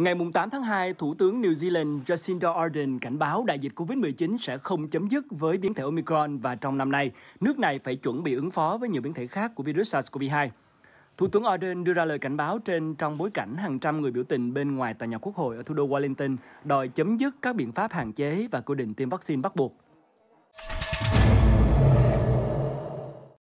Ngày 8 tháng 2, Thủ tướng New Zealand Jacinda Ardern cảnh báo đại dịch COVID-19 sẽ không chấm dứt với biến thể Omicron và trong năm nay, nước này phải chuẩn bị ứng phó với nhiều biến thể khác của virus SARS-CoV-2. Thủ tướng Ardern đưa ra lời cảnh báo trên trong bối cảnh hàng trăm người biểu tình bên ngoài tòa nhà quốc hội ở thủ đô Wellington đòi chấm dứt các biện pháp hạn chế và quy định tiêm vaccine bắt buộc.